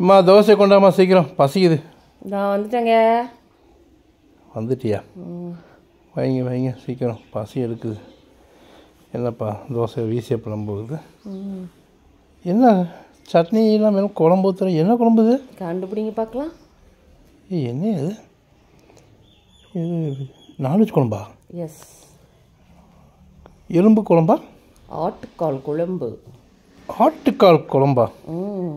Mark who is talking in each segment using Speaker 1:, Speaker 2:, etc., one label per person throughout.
Speaker 1: அம்மா தோசை கொண்டாமா சீக்கிரம் பசிக்குது
Speaker 2: நான் வந்துட்டேங்க
Speaker 1: வந்துட்டியா வைங்க வைங்க சீக்கிரம் பசி எடுக்குது என்னப்பா தோசை வீசிய பழம் போகுது என்ன சட்னி எல்லாம் மேலும் குழம்பு ஊற்றுற என்ன குழம்பு இது
Speaker 2: கண்டுபிடிங்க பார்க்கலாம்
Speaker 1: என்ன இது இது நான்வெஜ் குழம்பா எஸ் எலும்பு குழம்பா
Speaker 2: ஆட்டுக்கால் குழம்பு
Speaker 1: ஆட்டுக்கால் குழம்பா ம்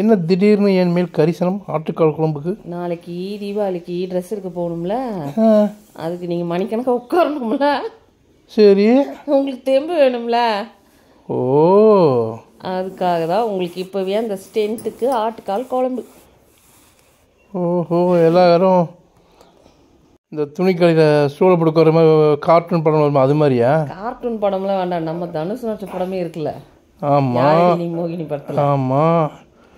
Speaker 1: என்ன திடீர்னு என் மேல் கரிசனம் ஆட்டுக்கால் குழம்புக்கு
Speaker 2: நாளைக்கு தீபாவளிக்கு ட்ரெஸ் எடுக்க போகணும்ல அதுக்கு நீங்கள் மணிக்கணக்காக உட்காரணும்ல சரி உங்களுக்கு தெம்பு வேணும்ல ஓ அதுக்காக தான் உங்களுக்கு இப்போவே அந்த ஸ்டென்த்துக்கு ஆட்டுக்கால் குழம்பு
Speaker 1: ஓஹோ எல்லாரும் இந்த துணிக்கடையில் சூழல் பிடிக்கிற மாதிரி கார்ட்டூன் படம் வருமா அது மாதிரியா
Speaker 2: கார்ட்டூன் படம்லாம் வேண்டாம் நம்ம தனுஷ் நட்ச படமே இருக்குல்ல
Speaker 1: ஆமாம்
Speaker 2: மோகினி படத்தில் ஆமாம்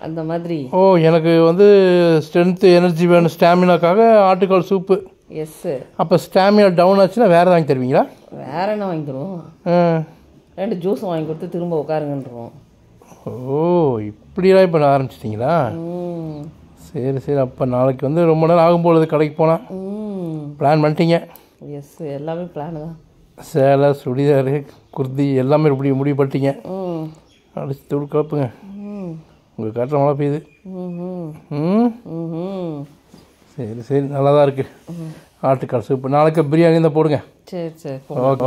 Speaker 2: அந்த மாதிரி
Speaker 1: ஓ எனக்கு வந்து ஸ்ட்ரென்த்து எனர்ஜி வேணும் ஸ்டாமினாக்காக ஆட்டுக்கால் சூப்பு எஸ் அப்போ ஸ்டாமினா டவுன் ஆச்சுன்னா வேறு வாங்கி தருவீங்களா
Speaker 2: வேறு என்ன வாங்கிக்கிறோம் தருவோம் ரெண்டு ஜூஸ் வாங்கி கொடுத்து திரும்ப உட்காருங்கன்றோம் ஓ இப்படிலாம்
Speaker 1: இப்போ நான் ஆரம்பிச்சிட்டிங்களா சரி சரி அப்போ நாளைக்கு வந்து ரொம்ப நேரம் ஆகும்போது கடைக்கு
Speaker 2: போனால் பிளான் பண்ணிட்டீங்க எஸ் எல்லாமே பிளான் தான்
Speaker 1: சேலை சுடிதார் குர்தி எல்லாமே இப்படி முடிவு பண்ணிட்டீங்க அடிச்சு தூள் கலப்புங்க உங்கள் காட்டில் மழை பெய்யுது சரி சரி நல்லா தான் இருக்குது ஆட்டுக்கால் சூப்பர் நாளைக்கு பிரியாணி தான் போடுங்க சரி சரி ஓகே